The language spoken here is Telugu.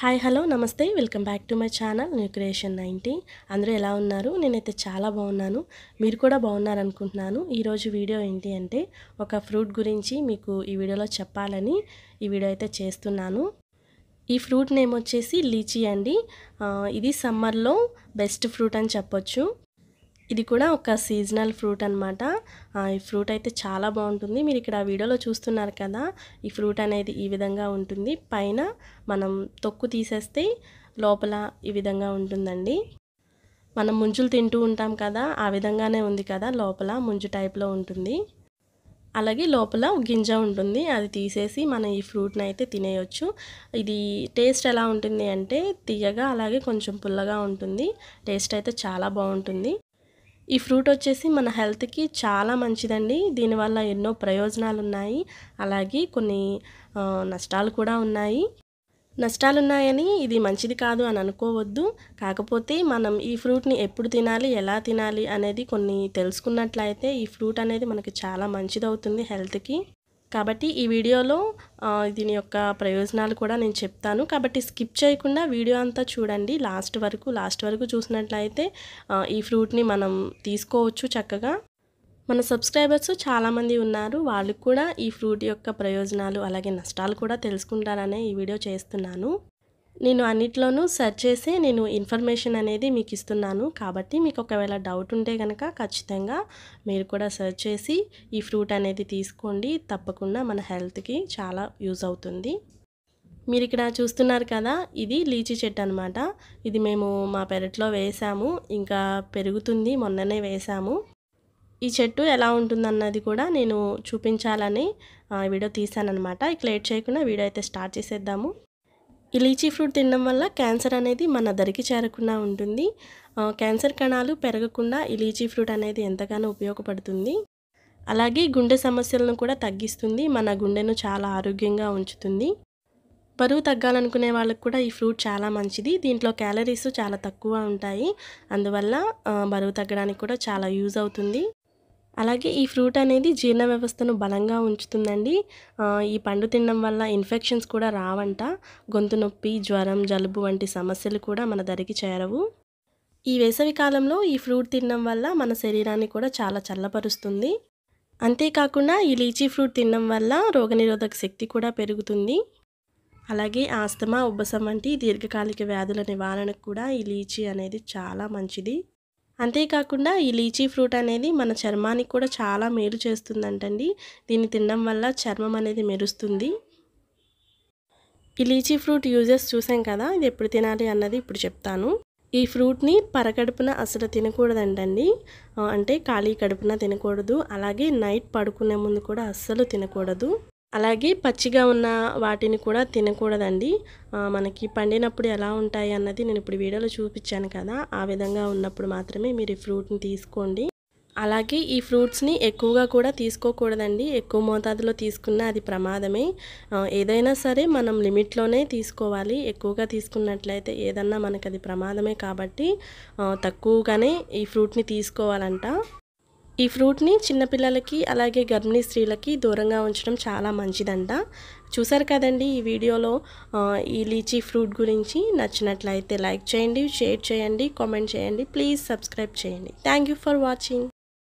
హాయ్ హలో నమస్తే welcome back to my channel new creation ninety అందరూ ఎలా ఉన్నారు నేనైతే చాలా బాగున్నాను మీరు కూడా బాగున్నారనుకుంటున్నాను ఈరోజు వీడియో ఏంటి అంటే ఒక ఫ్రూట్ గురించి మీకు ఈ వీడియోలో చెప్పాలని ఈ వీడియో అయితే చేస్తున్నాను ఈ ఫ్రూట్ నేమ్ వచ్చేసి లీచీ అండి ఇది సమ్మర్లో బెస్ట్ ఫ్రూట్ అని చెప్పొచ్చు ఇది కూడా ఒక సీజనల్ ఫ్రూట్ అనమాట ఈ ఫ్రూట్ అయితే చాలా బాగుంటుంది మీరు ఇక్కడ వీడియోలో చూస్తున్నారు కదా ఈ ఫ్రూట్ అనేది ఈ విధంగా ఉంటుంది పైన మనం తొక్కు తీసేస్తే లోపల ఈ విధంగా ఉంటుందండి మనం ముంజులు తింటూ ఉంటాం కదా ఆ విధంగానే ఉంది కదా లోపల ముంజు టైప్లో ఉంటుంది అలాగే లోపల గింజ ఉంటుంది అది తీసేసి మనం ఈ ఫ్రూట్ని అయితే తినేయొచ్చు ఇది టేస్ట్ ఎలా ఉంటుంది అంటే తీయగా అలాగే కొంచెం పుల్లగా ఉంటుంది టేస్ట్ అయితే చాలా బాగుంటుంది ఈ ఫ్రూట్ వచ్చేసి మన హెల్త్కి చాలా మంచిదండి దీనివల్ల ఎన్నో ప్రయోజనాలు ఉన్నాయి అలాగే కొన్ని నష్టాలు కూడా ఉన్నాయి నష్టాలు ఉన్నాయని ఇది మంచిది కాదు అని అనుకోవద్దు కాకపోతే మనం ఈ ఫ్రూట్ని ఎప్పుడు తినాలి ఎలా తినాలి అనేది కొన్ని తెలుసుకున్నట్లయితే ఈ ఫ్రూట్ అనేది మనకి చాలా మంచిదవుతుంది హెల్త్కి కాబట్టి ఈ వీడియోలో దీని యొక్క ప్రయోజనాలు కూడా నేను చెప్తాను కాబట్టి స్కిప్ చేయకుండా వీడియో అంతా చూడండి లాస్ట్ వరకు లాస్ట్ వరకు చూసినట్లయితే ఈ ఫ్రూట్ని మనం తీసుకోవచ్చు చక్కగా మన సబ్స్క్రైబర్స్ చాలామంది ఉన్నారు వాళ్ళకు కూడా ఈ ఫ్రూట్ యొక్క ప్రయోజనాలు అలాగే నష్టాలు కూడా తెలుసుకుంటారనే ఈ వీడియో చేస్తున్నాను నేను అన్నిట్లోనూ సెర్చ్ చేసి నేను ఇన్ఫర్మేషన్ అనేది మీకు ఇస్తున్నాను కాబట్టి మీకు ఒకవేళ డౌట్ ఉంటే కనుక ఖచ్చితంగా మీరు కూడా సెర్చ్ చేసి ఈ ఫ్రూట్ అనేది తీసుకోండి తప్పకుండా మన హెల్త్కి చాలా యూజ్ అవుతుంది మీరు ఇక్కడ చూస్తున్నారు కదా ఇది లీచి చెట్టు అనమాట ఇది మేము మా పెరట్లో వేసాము ఇంకా పెరుగుతుంది మొన్ననే వేసాము ఈ చెట్టు ఎలా ఉంటుందన్నది కూడా నేను చూపించాలని వీడియో అనమాట ఇక లేట్ చేయకుండా వీడియో అయితే స్టార్ట్ చేసేద్దాము ఈ లీచీ ఫ్రూట్ తినడం వల్ల క్యాన్సర్ అనేది మన దరికి చేరకుండా ఉంటుంది క్యాన్సర్ కణాలు పెరగకుండా ఈ లీచీ ఫ్రూట్ అనేది ఎంతగానో ఉపయోగపడుతుంది అలాగే గుండె సమస్యలను కూడా తగ్గిస్తుంది మన గుండెను చాలా ఆరోగ్యంగా ఉంచుతుంది బరువు తగ్గాలనుకునే వాళ్ళకు కూడా ఈ ఫ్రూట్ చాలా మంచిది దీంట్లో క్యాలరీస్ చాలా తక్కువ ఉంటాయి అందువల్ల బరువు తగ్గడానికి కూడా చాలా యూజ్ అవుతుంది అలాగే ఈ ఫ్రూట్ అనేది జీర్ణ వ్యవస్థను బలంగా ఉంచుతుందండి ఈ పండు తినడం వల్ల ఇన్ఫెక్షన్స్ కూడా రావంట గొంతు నొప్పి జ్వరం జలుబు వంటి సమస్యలు కూడా మన దరికి చేరవు ఈ వేసవి కాలంలో ఈ ఫ్రూట్ తినడం వల్ల మన శరీరాన్ని కూడా చాలా చల్లపరుస్తుంది అంతేకాకుండా ఈ లీచీ ఫ్రూట్ తినడం వల్ల రోగనిరోధక శక్తి కూడా పెరుగుతుంది అలాగే ఆస్తమా ఉబ్బసం వంటి దీర్ఘకాలిక వ్యాధుల నివారణకు కూడా ఈ లీచీ అనేది చాలా మంచిది అంతేకాకుండా ఈ లీచీ ఫ్రూట్ అనేది మన చర్మానికి కూడా చాలా మేలు చేస్తుందంటండి దీన్ని తినడం వల్ల చర్మం అనేది మెరుస్తుంది ఈ లీచీ ఫ్రూట్ యూజెస్ చూసాం కదా ఇది ఎప్పుడు తినాలి అన్నది ఇప్పుడు చెప్తాను ఈ ఫ్రూట్ని పరకడుపున అసలు తినకూడదంటండి అంటే ఖాళీ కడుపున తినకూడదు అలాగే నైట్ పడుకునే ముందు కూడా అస్సలు తినకూడదు అలాగే పచ్చిగా ఉన్న వాటిని కూడా తినకూడదండి మనకి పండినప్పుడు ఎలా ఉంటాయి అన్నది నేను ఇప్పుడు వీడియోలో చూపించాను కదా ఆ విధంగా ఉన్నప్పుడు మాత్రమే మీరు ఈ ఫ్రూట్ని తీసుకోండి అలాగే ఈ ఫ్రూట్స్ని ఎక్కువగా కూడా తీసుకోకూడదండి ఎక్కువ మోతాదులో తీసుకున్న అది ప్రమాదమే ఏదైనా సరే మనం లిమిట్లోనే తీసుకోవాలి ఎక్కువగా తీసుకున్నట్లయితే ఏదన్నా మనకు అది ప్రమాదమే కాబట్టి తక్కువగానే ఈ ఫ్రూట్ని తీసుకోవాలంట ఈ ఫ్రూట్ని చిన్నపిల్లలకి అలాగే గర్భిణీ స్త్రీలకి దూరంగా ఉంచడం చాలా మంచిదంట చూసారు కదండి ఈ వీడియోలో ఈ లీచీ ఫ్రూట్ గురించి నచ్చినట్లయితే లైక్ చేయండి షేర్ చేయండి కామెంట్ చేయండి ప్లీజ్ సబ్స్క్రైబ్ చేయండి థ్యాంక్ ఫర్ వాచింగ్